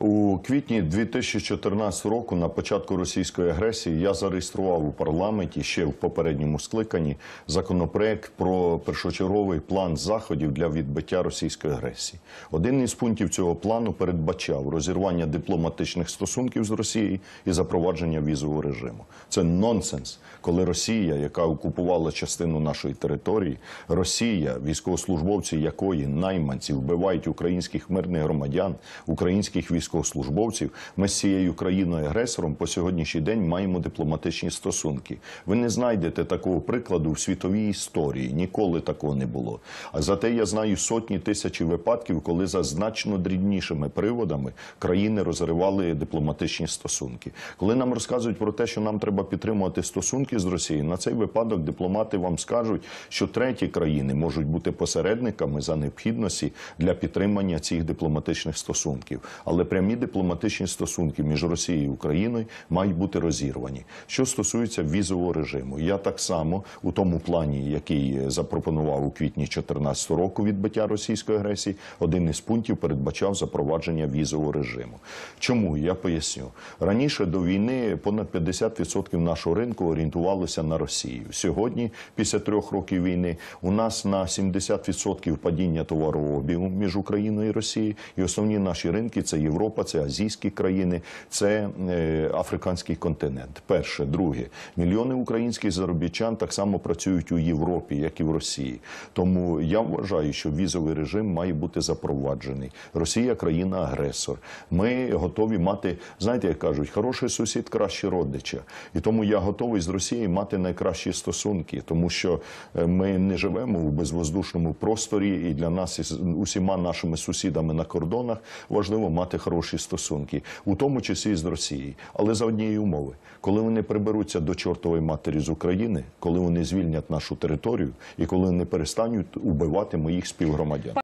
У квітні 2014 року, на початку російської агресії, я зареєстрував у парламенті ще в попередньому скликанні законопроект про першочерговий план заходів для відбиття російської агресії. Один із пунктів цього плану передбачав розірвання дипломатичних стосунків з Росією і запровадження візового режиму. Це нонсенс, коли Росія, яка окупувала частину нашої території, Росія, військовослужбовці якої найманці вбивають українських мирних громадян, українських військових військовослужбовців. Ми з цією країною агресором по сьогоднішній день маємо дипломатичні стосунки. Ви не знайдете такого прикладу в світовій історії. Ніколи такого не було. А зате я знаю сотні тисяч випадків, коли за значно дрібнішими приводами країни розривали дипломатичні стосунки. Коли нам розказують про те, що нам треба підтримувати стосунки з Росією, на цей випадок дипломати вам скажуть, що треті країни можуть бути посередниками за необхідності для підтримання цих дипломатичних стосунків, але при прямі дипломатичні стосунки між Росією і Україною мають бути розірвані. Що стосується візового режиму, я так само у тому плані, який запропонував у квітні 2014 року відбиття російської агресії, один із пунктів передбачав запровадження візового режиму. Чому я поясню раніше до війни понад 50% нашого ринку орієнтувалося на Росію сьогодні, після трьох років війни, у нас на 70% падіння товарообігу між Україною і Росією, і основні наші ринки це Європа. Європа, це азійські країни, це е, африканський континент. Перше, друге, мільйони українських заробітчан так само працюють у Європі, як і в Росії. Тому я вважаю, що візовий режим має бути запроваджений. Росія країна-агресор. Ми готові мати, знаєте, як кажуть, хороший сусід, краще родича. І тому я готовий з Росією мати найкращі стосунки, тому що е, ми не живемо в безвоздушному просторі, і для нас із усіма нашими сусідами на кордонах важливо мати хороші хороші стосунки, у тому числі і з Росією, але за однієї умови, коли вони приберуться до чортової матері з України, коли вони звільнять нашу територію і коли вони перестануть убивати моїх співгромадян.